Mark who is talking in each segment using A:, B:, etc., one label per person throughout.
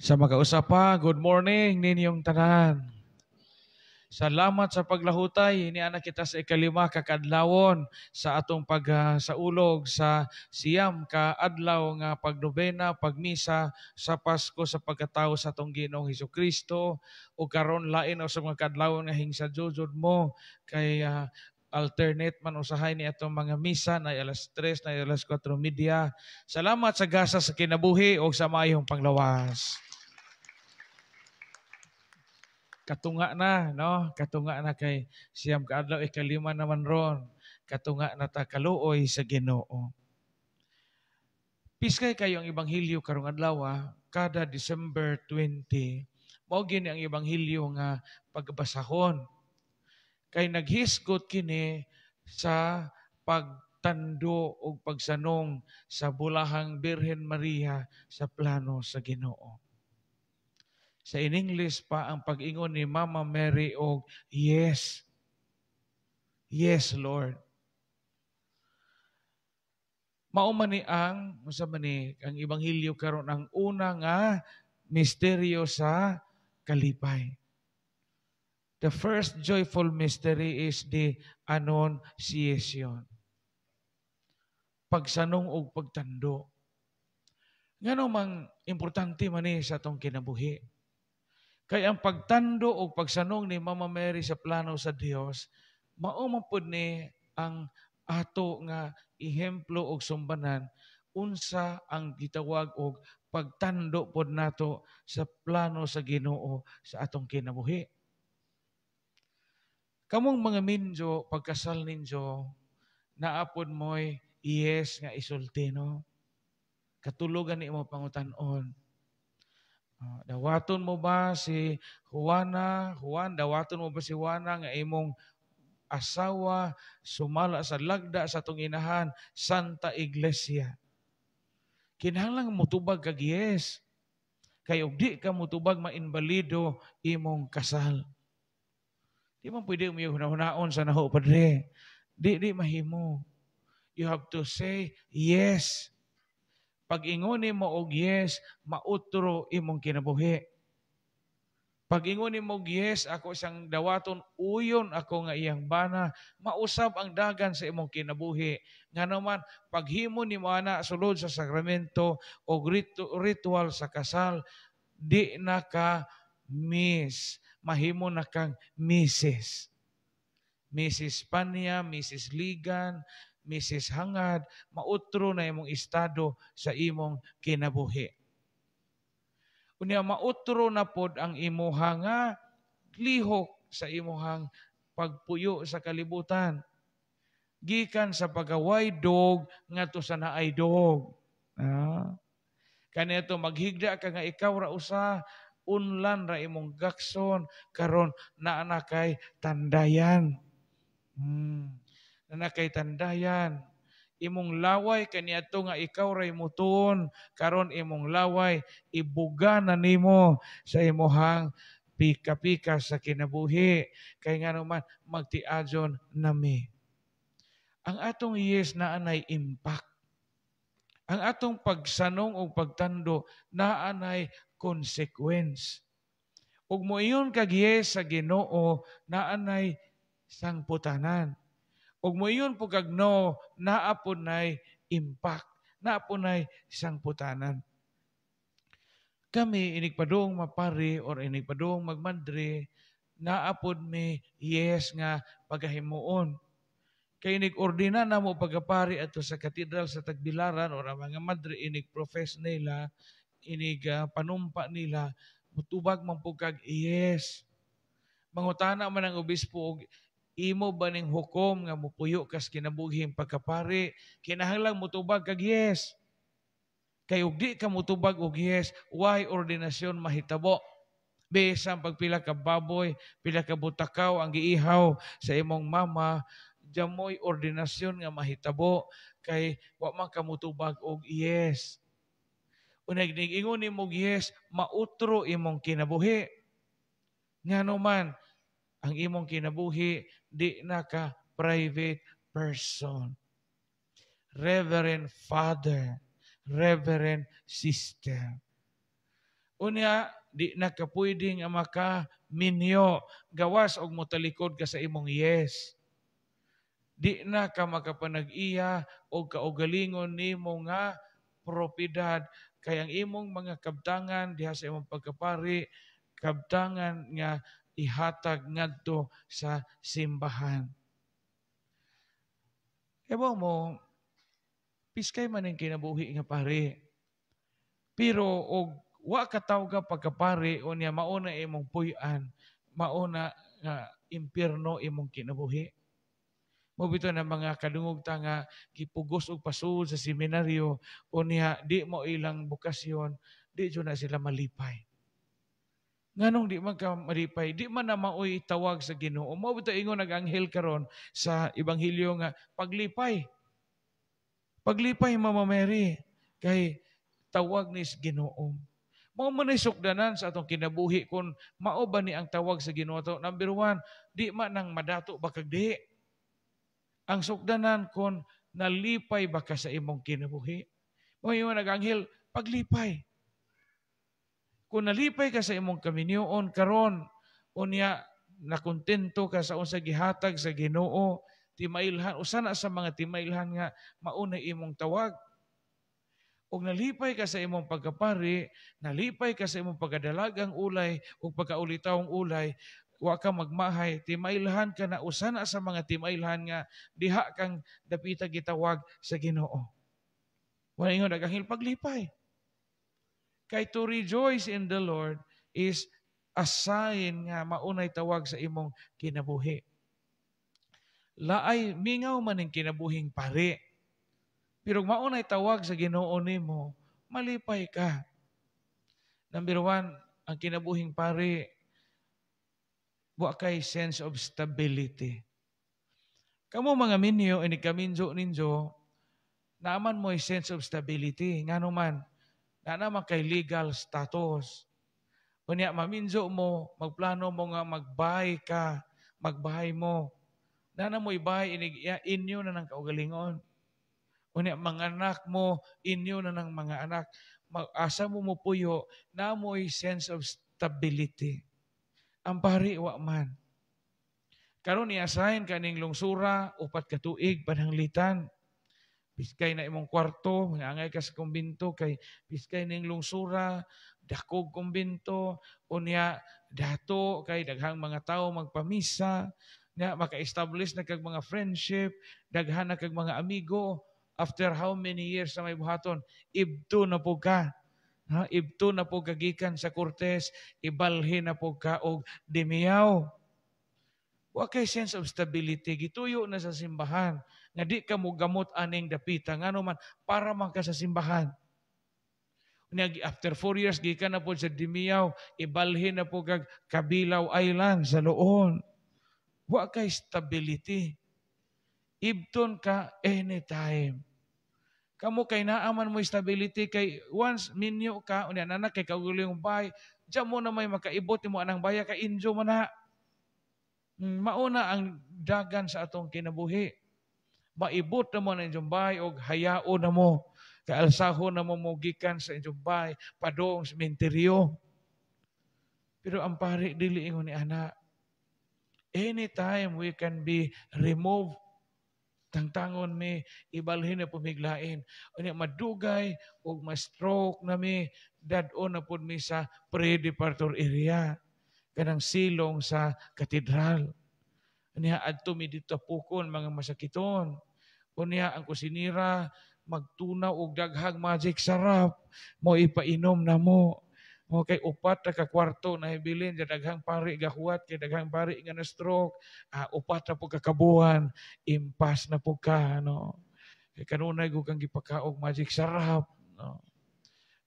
A: Sa magausap usapa. good morning ninyong tanan. Salamat sa paglahutay. ini anak kita sa ikalima kakadlawon sa atong pagsaulog ah, sa siyam kaadlaw adlaw nga pagnobena, pagmisa sa Pasko sa pagkatao sa atong Ginoong Hesus Kristo o karon lain o sa mga kadlawon nga hingsa jud mo kay uh, alternate man usahay ni atong mga misa na alas 3 na alas 4 media. Salamat sa gasa sa kinabuhi o sa maayong panglawas katunga na, no? Katunga na kay siyam kaadlaw ikalima eh, naman ron. Katunga na ta kaluoy sa Ginoo. Piskay kayo ang ebanghelyo karong adlaw ah. kada December 20. Mao gini ang ebanghelyo nga pagbasahon. Kay naghisgot kini sa pagtando o pagsanong sa bulahang Birhen Maria sa plano sa Ginoo. Sa in-English pa ang pag-ingon ni Mama Mary og yes. Yes, Lord. Mao man ni ang usa man ni ang ebanghelyo karon ang una nga misteryo sa kalipay. The first joyful mystery is the annunciation. Pagsanong og pagtando. Ngano mang importante man ni sa atong kinabuhi. Kaya ang pagtando o pagsanong ni Mama Mary sa plano sa Dios, maumapod ni ang ato nga ihemplo o sumbanan unsa ang gitawag og pagtando pod nato sa plano sa Ginoo sa atong kinabuhi. Kamong mga minjo pagkasal ninyo naapod moy yes nga isulti no. Katulogan ni mo pangutan-on Ah, dawaton mo ba si Juana? Juan, dawaton mo ba si Juana nga imong asawa sumala sa lagda sa tunginahan Santa Iglesia? Kinahanglan mo tubag kag yes. Kay ug di ka mutubag mainbalido imong kasal. Di man pwede umiyo hunahunaon sa naho padre. Di di mahimo. You have to say yes pag inguni mo og yes, mautro imong kinabuhi. Pag inguni mo og yes, ako isang dawaton, uyon ako nga iyang bana, mausab ang dagan sa imong kinabuhi. Nga naman, paghimo ni mo ana sulod sa sakramento o ritual sa kasal, di na ka miss. Mahimo na kang misses. Mrs. Panya, Mrs. Ligan, misis hangad, mautro na imong estado sa imong kinabuhi. Unya mautro na pod ang imuha nga ah, lihok sa imuhang pagpuyo sa kalibutan. Gikan sa pagaway dog ngadto sa naay dog. Ah. Kani ito maghigda ka nga ikaw ra usa unlan ra imong gakson karon na anakay tandayan. Hmm na nakaitandayan. Imong laway kaniadto nga ikaw ray mutuon karon imong laway ibuga na nimo sa imong pika-pika sa kinabuhi. Kay nga naman, ano magtiadyon nami. Ang atong yes na anay impact. Ang atong pagsanong o pagtando na anay consequence. Ug mo iyon kag yes sa Ginoo naan ay sangputanan. Ug moyon po kagno naapon nay impact, naapunay isang putanan. Kami inigpadong mapari or inigpadong magmadre naapod mi yes nga pagahimuon. Kay inig-ordina na mo pagapari ato sa katedral sa Tagbilaran o mga madre inig-profess nila, inig uh, panumpa nila, mutubag man po kag yes. Mangutana man ang obispo og imo ba ning hukom nga mupuyo kas kinabuhing pagkapari kinahanglan mutubag kag yes kay ug di ka mutubag og yes why ordinasyon mahitabo bisan pagpila ka baboy pila ka butakaw ang giihaw sa imong mama jamoy ordinasyon nga mahitabo kay wa man ka mutubag og yes unag ningingon nimo yes mautro imong kinabuhi ngano man ang imong kinabuhi di naka private person. Reverend Father, Reverend Sister. Unya, di naka pwedeng maka minyo gawas og mutalikod ka sa imong yes. Di na ka makapanag-iya og kaugalingon nimo nga propidad kay ang imong mga kabtangan diha sa imong pagkapari kabtangan nga ihatag ngadto sa simbahan. Ewan mo, piskay man ang kinabuhi nga pare. Pero og wa kataw ka pagkapare o niya mauna imong puyan, mauna nga uh, impierno imong kinabuhi. Mubito na mga kadungog tanga, gipugos og pasud sa seminaryo o niya di mo ilang bukasyon, di na sila malipay. Nganong di man ka maripay, di man na maoy tawag sa Ginoo. Mao bitaw ingon nag-anghel karon sa ebanghelyo nga paglipay. Paglipay Mama Mary kay tawag ni sa Ginoo. Mao man sukdanan sa atong kinabuhi kun mao ba ni ang tawag sa Ginoo to. Number one, di man nang madato bakag di. Ang sukdanan kun nalipay ba ka sa imong kinabuhi. Mao yung nag-anghel paglipay. Kung nalipay ka sa imong kaminyoon karon unya nakontento ka sa unsa gihatag sa Ginoo timailhan o sana sa mga timailhan nga mauna imong tawag. Ug nalipay ka sa imong pagkapari, nalipay ka sa imong pagkadalagang ulay ug pagkaulitawong ulay, wa ka magmahay, timailhan ka na o sana sa mga timailhan nga diha kang dapita gitawag sa Ginoo. Wala ingon nagahil paglipay. Kay to rejoice in the Lord is a sign nga maunay tawag sa imong kinabuhi. Laay mingaw man ang kinabuhing pare. Pero maunay tawag sa Ginoo mo, malipay ka. Number one, ang kinabuhing pare, wa kay sense of stability. Kamo mga minyo, ini kaminjo ninjo, naaman mo yung sense of stability. Nga naman, na naman kay legal status. Kunya, maminso mo, magplano mo nga magbahay ka, magbahay mo. Na na mo ibahay, inyo na ng kaugalingon. Kunya, mga anak mo, inyo na ng mga anak. Mag-asa mo mo puyo, na mo'y sense of stability. Ang pari, wa man. Karon ni asahin kaning lungsura, upat katuig, panhanglitan. Piskay na imong kwarto, angay ka sa kumbinto, kay piskay na yung lungsura, dakog kumbinto, unya dato, kay daghang mga tao magpamisa, nga maka-establish na kag mga friendship, daghan na kag mga amigo, after how many years na may buhaton, ibto na po ka. Ha? Ibto na po kagikan sa Cortes, ibalhin na po ka og dimiyaw. Wa kay sense of stability gituyo na sa simbahan nga di ka mo gamot aning dapita ngano man para man ka sa simbahan. Nag after four years gikan na po sa Dimiyaw, ibalhin na po kag Kabilaw Island sa Luon. Wa kay stability. Ibton ka anytime. Kamu kay naaman mo stability kay once minyo ka unya na kay kaguling bay, jamo na may makaibot mo anang baya ka injo man na. Mm, mauna ang dagan sa atong kinabuhi. Maibot na mo na inyong bahay o hayao na mo. Kaalsaho na mo mugikan sa inyong bahay, padong sementeryo. Pero ang pari dili ingon ni ana. Anytime we can be removed tangtangon mi ibalhin na pumiglain unya madugay og ma-stroke na mi dad-o na pud mi sa pre-departure area kanang silong sa katedral. Niya adto mi pukon mga masakiton. Unya ang kusinira magtunaw og daghang magic sarap mo ipainom na mo. Mo kay upat ka kwarto na ibilin sa daghang pari gahuwat kay daghang pari nga na stroke, uh, upat na pug kakabuhan, impas na pug ka no. Kay kanunay gud kang gipakaog magic sarap no.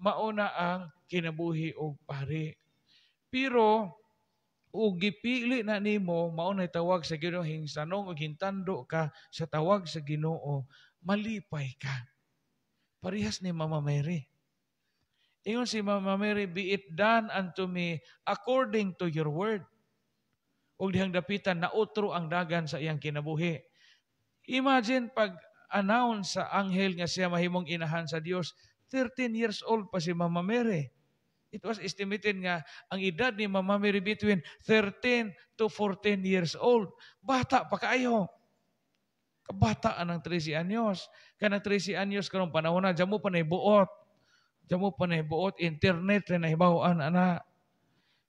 A: Mauna ang kinabuhi og pari. Pero o gipili na nimo maunay tawag sa Ginoo hingsanong og hintando ka sa tawag sa Ginoo malipay ka parihas ni Mama Mary ingon si Mama Mary be it done unto me according to your word og dihang dapitan na utro ang dagan sa iyang kinabuhi imagine pag announce sa anghel nga siya mahimong inahan sa Dios 13 years old pa si Mama Mary It was estimated nga ang edad ni Mama Mary between 13 to 14 years old. Bata pa kayo. Kabataan ng 13 anyos. Kanang 13 anyos karong panahon na, jamu pa naibuot. Dyan Jamu pa naibuot. Internet na nahibawaan, ana.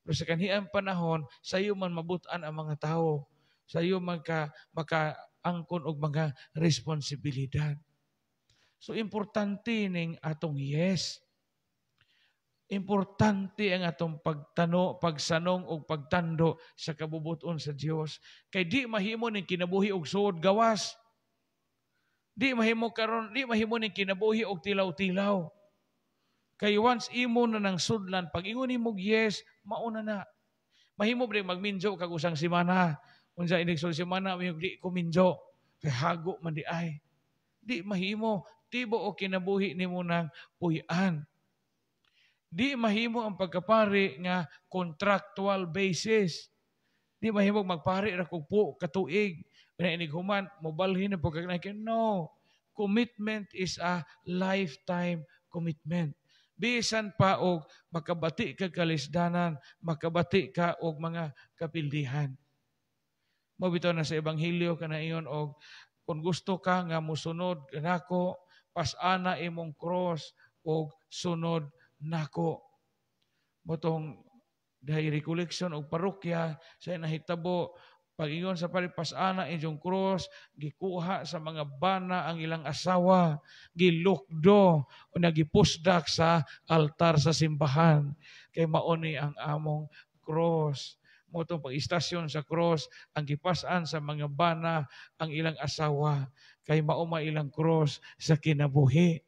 A: Pero sa kanhiang panahon, sa iyo man mabutan ang mga tao. Sa iyo man ka, makaangkon og mga responsibilidad. So, importante ning atong yes Importante ang atong pagtano, pagsanong o pagtando sa kabubuton sa Dios. Kay di mahimo ning kinabuhi og suod gawas. Di mahimo karon, di mahimo ning kinabuhi og tilaw-tilaw. Kay once imo na nang sudlan, pag ingon nimo yes, mauna na. Mahimo ba magminjo kag usang semana. Unsa inig sul semana, di ko minjo. Kay hago man di ay. Di mahimo tibo o kinabuhi nimo nang puyan Di mahimo ang pagkapari nga contractual basis. Di mahimo magpari ra kog po katuig na inighuman mobalhin ang pagkagnay no. Commitment is a lifetime commitment. Bisan pa og makabati ka kalisdanan, makabati ka og mga kapildihan. Mabito na sa Ebanghelyo kanayon og kung gusto ka nga musunod nako, pasana imong cross og sunod nako. mo tong dahi recollection og parokya sa nahitabo pagingon sa palipasana inyong cross, gikuha sa mga bana ang ilang asawa, gilukdo o nagipusdak sa altar sa simbahan. Kay maoni ang among cross. Mo tong pagistasyon sa cross, ang gipasan sa mga bana ang ilang asawa. Kay mauma ilang cross sa kinabuhi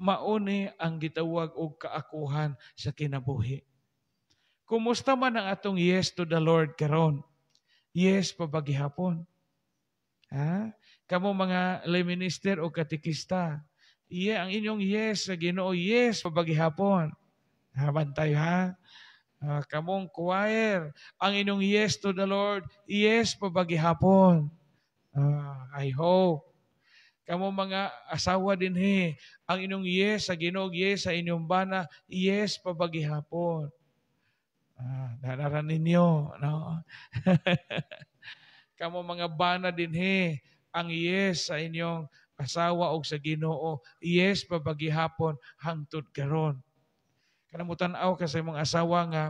A: mauni ang gitawag og kaakuhan sa kinabuhi. Kumusta man ang atong yes to the Lord karon? Yes pa ba gihapon? Ha? Kamo mga lay minister o katikista, iya ang inyong yes sa Ginoo, yes pa ba gihapon? Haban ha. Uh, kamong choir, ang inyong yes to the Lord, yes pa ba gihapon? Uh, ah, I hope Kamo mga asawa din he, ang inyong yes sa ginog, yes sa inyong bana, yes pabagihapon. Ah, dalaran ninyo, no? Kamo mga bana din he, ang yes sa inyong asawa o sa Ginoo, yes pabagihapon hangtod karon. Kanamutan aw ka sa imong asawa nga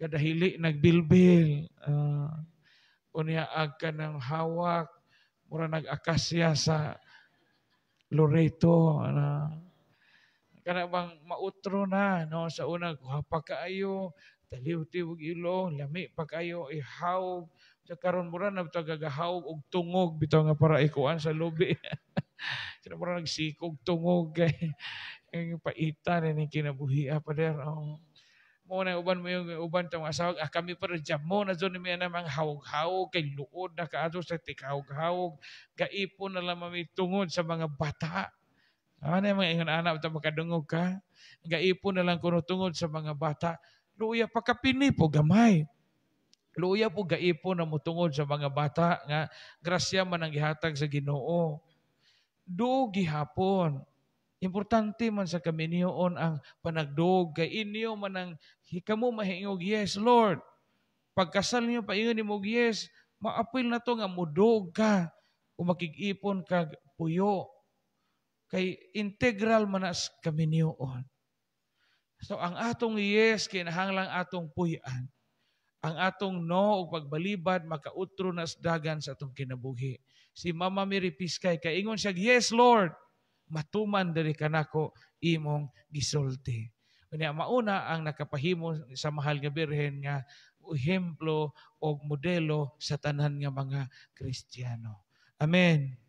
A: gadahili nagbilbil. Uh, unya ag ka ng hawak Mura nag-akas sa Loreto. Ano? Kana bang mautro na no sa una kuhapa kaayo taliw-tiwog ilo lami pa kayo ihawg sa karon mura na bitaw tagagahawg og tungog bitaw nga para ikuan sa lobi. Sila mura nagsikog tungog kay ang paita ni kinabuhi pa der. Oh mo na uban mo yung uban tong asawa ah, kami pero jamo na zon mi na mang hawog-hawog kay luod na kaato sa tikahawog-hawog gaipon na lang mami tungod sa mga bata ano ah, mga ingon anak ta makadungog ka gaipon na lang kuno tungod sa mga bata luya pa po gamay luya po gaipon na mutungod sa mga bata nga grasya man ang gihatag sa Ginoo do gihapon Importante man sa kami ang panagdog kay inyo man ang hikamo mahingog, yes Lord. Pagkasal niyo paingon ingon mo, yes, maapil na to nga mudog ka kung makig-ipon ka puyo. Kay integral man kami niyoon. So ang atong yes kinahanglang atong puyan. Ang atong no o pagbalibad makautro nas dagan sa atong kinabuhi. Si Mama Mary Piskay kaingon siya, "Yes Lord." matuman diri kanako imong gisulti. Unya mauna ang nakapahimo sa mahal nga birhen nga ehemplo o modelo sa tanan nga mga Kristiyano. Amen.